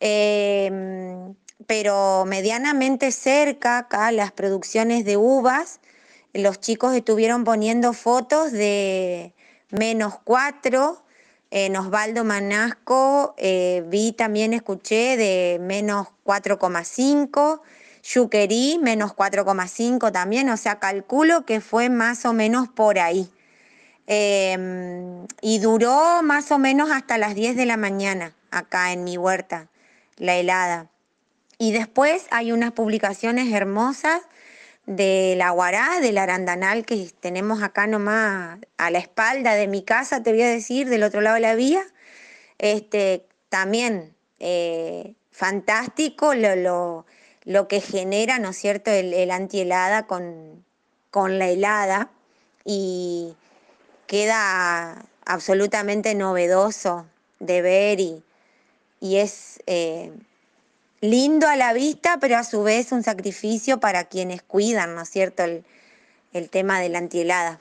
Em, pero medianamente cerca acá las producciones de uvas, los chicos estuvieron poniendo fotos de menos cuatro, en Osvaldo Manasco eh, vi también, escuché de menos 4,5, Yuquerí menos 4,5 también, o sea, calculo que fue más o menos por ahí. Em, y duró más o menos hasta las 10 de la mañana acá en mi huerta. La helada. Y después hay unas publicaciones hermosas de la Guará, del Arandanal que tenemos acá nomás a la espalda de mi casa, te voy a decir, del otro lado de la vía. Este, también eh, fantástico lo, lo, lo, que genera, ¿no es cierto?, el, antihelada con, con la helada y queda absolutamente novedoso de ver y, y es eh, lindo a la vista, pero a su vez un sacrificio para quienes cuidan, ¿no es cierto?, el, el tema de la antihelada.